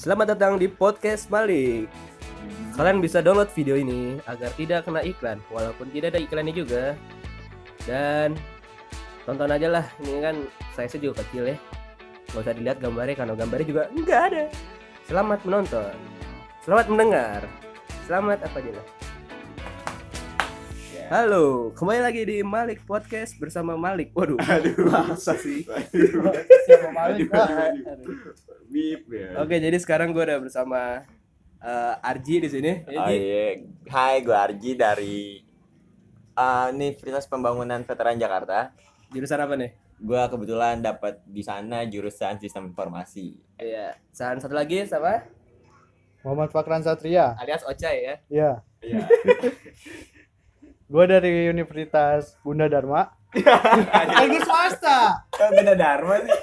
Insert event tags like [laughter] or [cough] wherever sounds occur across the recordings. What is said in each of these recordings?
Selamat datang di podcast balik. Kalian bisa download video ini agar tidak kena iklan, walaupun tidak ada iklannya juga. Dan tonton aja lah, ini kan saya juga kecil ya. Gak usah dilihat gambarnya karena gambarnya juga nggak ada. Selamat menonton. Selamat mendengar. Selamat apa aja lah. Halo, kembali lagi di Malik Podcast bersama Malik. Waduh, aduh, masa sih? Aduh, Malik. Aduh, aduh, Bip, ya. Oke, jadi sekarang gue udah bersama uh, Arji di sini. Iya, oh, iya. Hai, gue Arji dari uh, Universitas Pembangunan Veteran Jakarta. Jurusan apa nih? Gue kebetulan dapat di sana jurusan Sistem Informasi. Iya. Sahan satu lagi sama Muhammad Fakran Satria alias Ocha ya. Iya. Iya. [laughs] Gue dari Universitas Bunda Dharma. Iya. Lagi swasta. Eh, Bunda Dharma sih.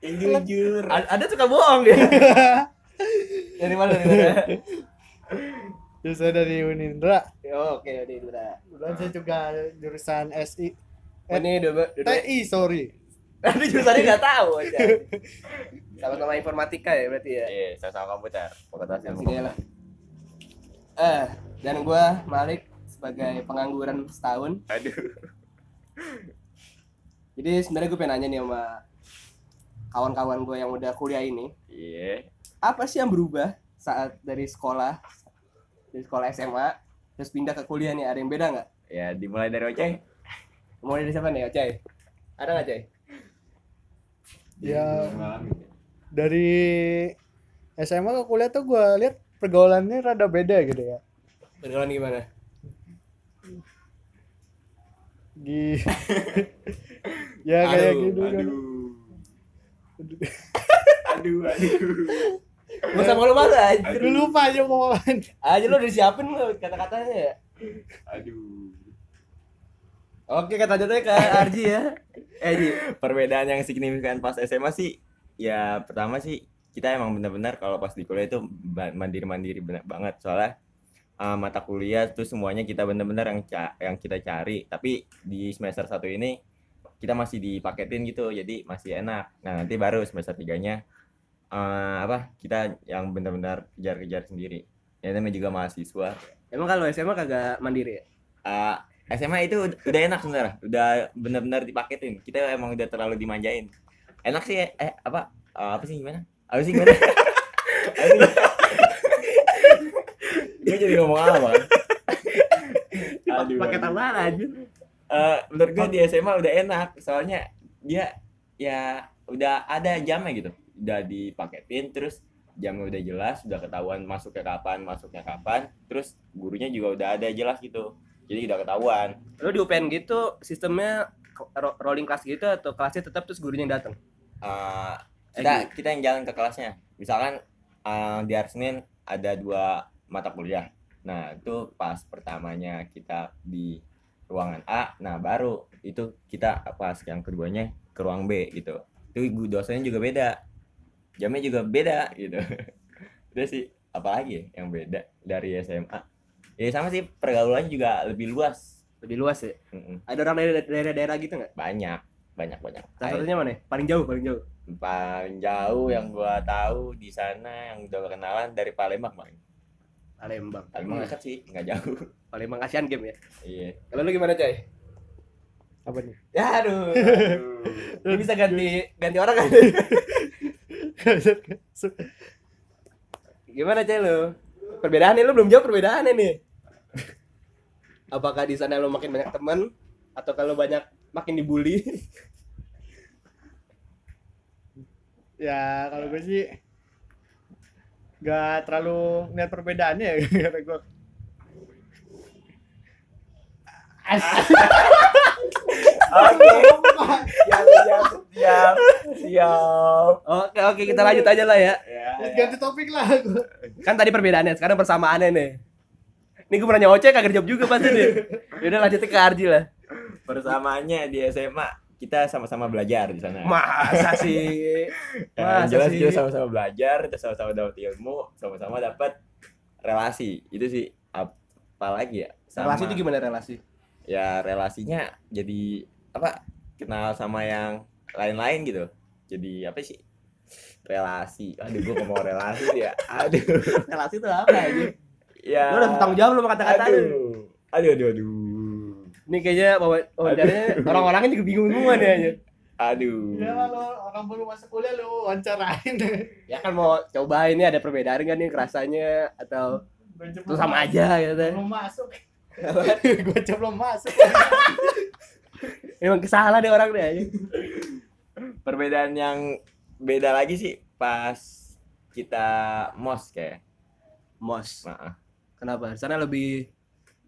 Yang jujur. Ada suka bohong ya. [laughs] dari mana dari mana? Terus ya, saya dari Unindra. Oh, oke dari Unindra. Kemudian saya juga jurusan SI. Eh, ini dua, TI, sorry. Tapi jurusannya nggak tahu aja. [laughs] Sama-sama informatika ya berarti ya. Iya, sama-sama komputer. pokoknya ilmu. lah. Eh, dan gue Malik sebagai pengangguran setahun. Aduh. Jadi sebenarnya gue pengen nanya nih sama kawan-kawan gue yang udah kuliah ini. Iya. Yeah. Apa sih yang berubah saat dari sekolah dari sekolah SMA terus pindah ke kuliah nih ada yang beda nggak? Ya dimulai dari Ocei. Mulai dari siapa nih Ocei? Ada nggak Ocai? Ya iya, dari SMA ke kuliah tuh gue lihat pergaulannya rada beda gitu ya. Pergaulan gimana? Gih. [laughs] ya kayak aduh, gitu kan. Aduh. [laughs] aduh, aduh. masa sama lu mana anjir? Lu lupa aja ngomong Aja lu udah siapin kata-katanya ya. Aduh. Oke, kata jatuhnya ke Arji ya. Eh, Perbedaan yang signifikan pas SMA sih ya pertama sih kita emang benar-benar kalau pas di kuliah itu mandiri-mandiri banget soalnya uh, mata kuliah itu semuanya kita benar-benar yang ca yang kita cari tapi di semester satu ini kita masih dipaketin gitu jadi masih enak nah nanti baru semester tiganya uh, apa kita yang benar-benar kejar-kejar sendiri ya namanya juga mahasiswa emang kalau SMA kagak mandiri ya? Uh, eh, SMA itu udah enak sebenarnya udah benar-benar dipaketin kita emang udah terlalu dimanjain enak sih eh apa uh, apa sih gimana apa sih gimana [laughs] gue jadi ngomong apa [laughs] aduh pakai tambahan aja uh, menurut gue di SMA udah enak soalnya dia ya udah ada jamnya gitu udah dipaketin terus jamnya udah jelas udah ketahuan masuknya kapan masuknya kapan terus gurunya juga udah ada jelas gitu jadi udah ketahuan lo di UPN gitu sistemnya rolling class gitu atau kelasnya tetap terus gurunya yang datang uh, kita gitu. kita yang jalan ke kelasnya misalkan uh, di hari Senin ada dua mata kuliah. Nah, itu pas pertamanya kita di ruangan A, nah baru itu kita pas yang keduanya ke ruang B gitu. Itu dosennya juga beda. Jamnya juga beda gitu. [laughs] Udah sih, apalagi yang beda dari SMA. Ya sama sih pergaulannya juga lebih luas. Lebih luas ya? Mm -mm. Ada orang dari daerah-daerah gitu nggak? Banyak, banyak banyak. Salah satunya mana? Paling jauh, paling jauh. Paling jauh yang gua tahu di sana yang udah kenalan dari Palembang, Bang Palembang. Palembang hmm. dekat sih, enggak jauh. [laughs] Palembang Asian Game ya. Iya. Kalau lu gimana, Coy? Apa nih? Ya aduh. [laughs] aduh. lu bisa ganti ganti orang kan? [laughs] gimana, Coy lu? Perbedaannya lu belum jauh perbedaannya nih. Apakah di sana lu makin banyak teman atau kalau banyak makin dibully? ya, kalau gue sih gak terlalu ngeliat perbedaannya ya [laughs] kata gue Oke, siap, siap, Oke, oke, kita lanjut aja lah ya. ya. Ganti topik lah. Kan tadi perbedaannya, sekarang persamaannya nih. Nih gue pernah nyoce kagak jawab juga pasti nih. [laughs] Yaudah lanjut ke Arji lah. Persamaannya di SMA kita sama-sama belajar di sana. Masa sih? [laughs] Masa jelas sih? kita sama-sama belajar, kita sama-sama dapat ilmu, sama-sama dapat relasi. Itu sih apalagi ya? Sama, relasi itu gimana relasi? Ya relasinya jadi apa? Kenal sama yang lain-lain gitu. Jadi apa sih? Relasi. Aduh, gua mau relasi ya. Aduh. relasi itu apa aja? Ya. Lu udah tanggung jawab lu kata-kata. Aduh. Aduh, aduh, aduh. Ini kayaknya bawa wawancaranya orang-orangnya juga bingung semua nih aja. Aduh. Ya lo orang baru masuk kuliah lo wawancarain. [laughs] ya kan mau coba ini ada perbedaan nggak nih rasanya atau itu sama masuk. aja gitu. Belum masuk. [laughs] gue coba belum masuk. [laughs] Emang kesalah deh orang deh. Perbedaan yang beda lagi sih pas kita mos kayak. Mos. Nah. Kenapa? karena lebih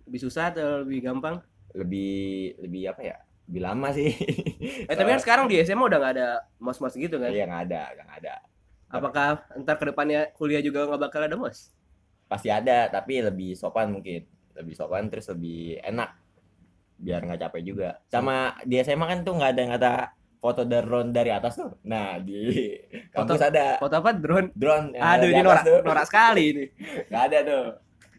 lebih susah atau lebih gampang? lebih lebih apa ya lebih lama sih eh, tapi kan sekarang di SMA udah nggak ada mos-mos gitu kan iya nggak ada nggak ada apakah ntar kedepannya kuliah juga nggak bakal ada mos pasti ada tapi lebih sopan mungkin lebih sopan terus lebih enak biar nggak capek juga sama di SMA kan tuh nggak ada yang kata foto drone dari atas tuh. Nah, di kampus foto, ada. Foto apa? Drone. Drone. Eh, Aduh, ini norak, norak sekali ini. Gak ada tuh.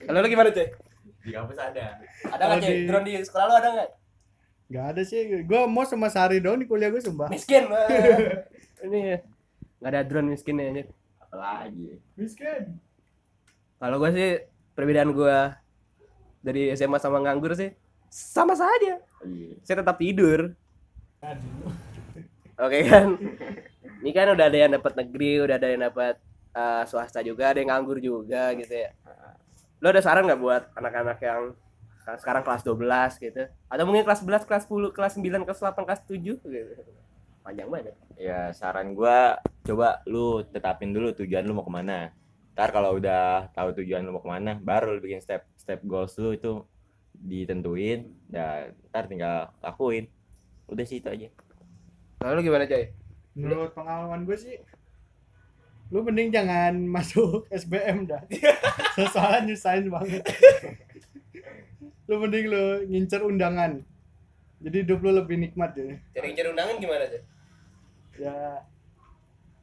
Kalau lu gimana, Cek? di kampus ada ada nggak sih drone di sekolah lu ada nggak nggak ada sih, gue mau sama Sari dong di kuliah gue sumpah Miskin [laughs] Ini ya Gak ada drone miskin ya Apalagi Miskin Kalau gue sih, perbedaan gue Dari SMA sama nganggur sih Sama saja Iyi. Saya tetap tidur Aduh. Oke kan Ini kan udah ada yang dapat negeri, udah ada yang dapat uh, eh, swasta juga, ada yang nganggur juga gitu ya ah lo ada saran nggak buat anak-anak yang sekarang kelas 12 gitu atau mungkin kelas 11 kelas 10 kelas 9 kelas 8 kelas 7 gitu panjang banget ya saran gue coba lu tetapin dulu tujuan lu mau kemana ntar kalau udah tahu tujuan lu mau kemana baru lu bikin step step goals lu itu ditentuin dan ya, ntar tinggal lakuin udah sih itu aja lalu gimana coy menurut pengalaman gue sih lu mending jangan [laughs] masuk SBM dah soalnya [laughs] nyusahin banget lu mending lu ngincer undangan jadi hidup lu lebih nikmat deh ya. jadi ngincer undangan gimana sih ya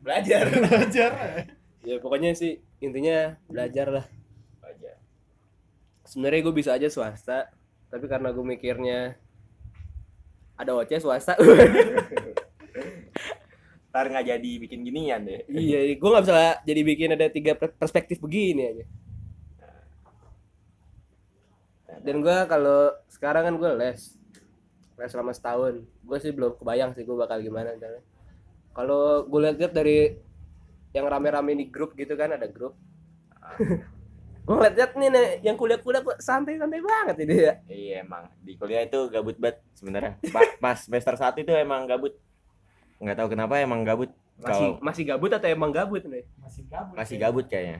belajar [laughs] belajar eh. ya pokoknya sih intinya belajar lah belajar sebenarnya gue bisa aja swasta tapi karena gue mikirnya ada wajah swasta ntar nggak jadi bikin ginian deh iya gue nggak bisa jadi bikin ada tiga perspektif begini aja nah, dan nah. gue kalau sekarang kan gue les les selama setahun gue sih belum kebayang sih gue bakal gimana caranya kalau gue lihat dari yang rame-rame di grup gitu kan ada grup ah. [laughs] gue lihat nih nih yang kuliah-kuliah kok santai-santai banget ini ya iya emang di kuliah itu gabut banget sebenarnya pas semester satu itu emang gabut nggak tahu kenapa emang gabut masih Kalo... masih gabut atau emang gabut nih masih gabut masih kayaknya. gabut kayaknya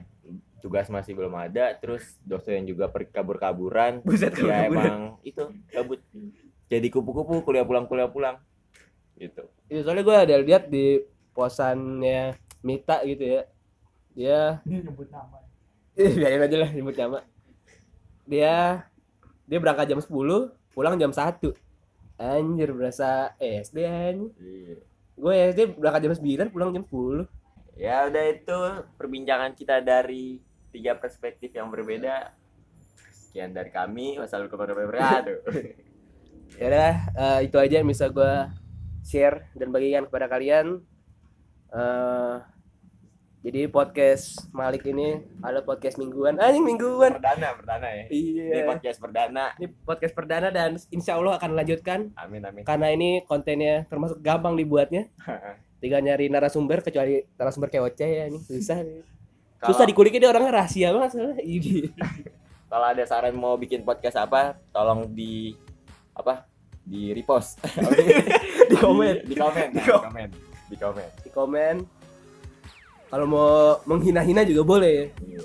tugas masih belum ada terus dosen juga kabur-kaburan Buset, kabur ya emang itu gabut jadi kupu-kupu kuliah pulang kuliah pulang gitu ya, soalnya gue ada lihat di posannya Mita gitu ya dia nyebut nama ya. [laughs] iya, biarin aja lah nyebut nama dia dia berangkat jam 10 pulang jam satu anjir berasa eh, SD anjir iya gue SD ya, berangkat jam 9 pulang jam 10 ya udah itu perbincangan kita dari tiga perspektif yang berbeda sekian dari kami wassalamualaikum warahmatullahi wabarakatuh [laughs] ya udah uh, itu aja yang bisa gue share dan bagikan kepada kalian uh, jadi podcast Malik ini ada podcast mingguan. Anjing mingguan. Perdana, perdana ya. Iya. Ini podcast perdana. Ini podcast perdana dan insya Allah akan lanjutkan. Amin, amin. Karena ini kontennya termasuk gampang dibuatnya. Tinggal nyari narasumber kecuali narasumber kayak Oce ya ini susah. Nih. Kalo... [laughs] Susah dikulikin dia orangnya rahasia banget soalnya. Iya. [laughs] Kalau ada saran mau bikin podcast apa, tolong di apa? Di repost. [laughs] di komen, di komen, di komen, di komen. Di komen. Di komen kalau mau menghina-hina juga boleh. Iya.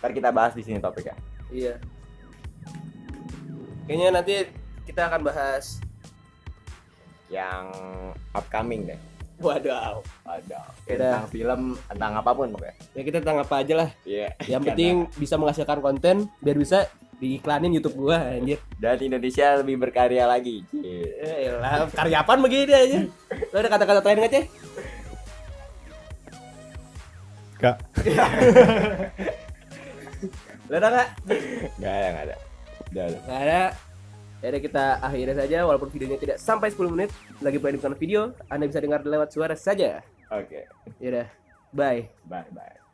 Ntar kita bahas di sini topiknya. Iya. Kayaknya nanti kita akan bahas yang upcoming deh. Waduh, waduh. Kita tentang film, tentang apapun pokoknya. Ya kita tentang apa aja lah. Iya. Yeah. Yang iya, penting kan? bisa menghasilkan konten biar bisa diiklanin YouTube gua anjir. Dan Indonesia lebih berkarya lagi. Iya, karya apaan begini aja? Lo ada kata-kata lain enggak, Ceh? Kak. Lo [laughs] ada nggak? Nggak ada, gak ya ada. Gak ada. Gak ada. Jadi kita akhirnya saja walaupun videonya tidak sampai 10 menit lagi bukan video, Anda bisa dengar lewat suara saja. Oke. Okay. Yaudah. Bye. Bye bye.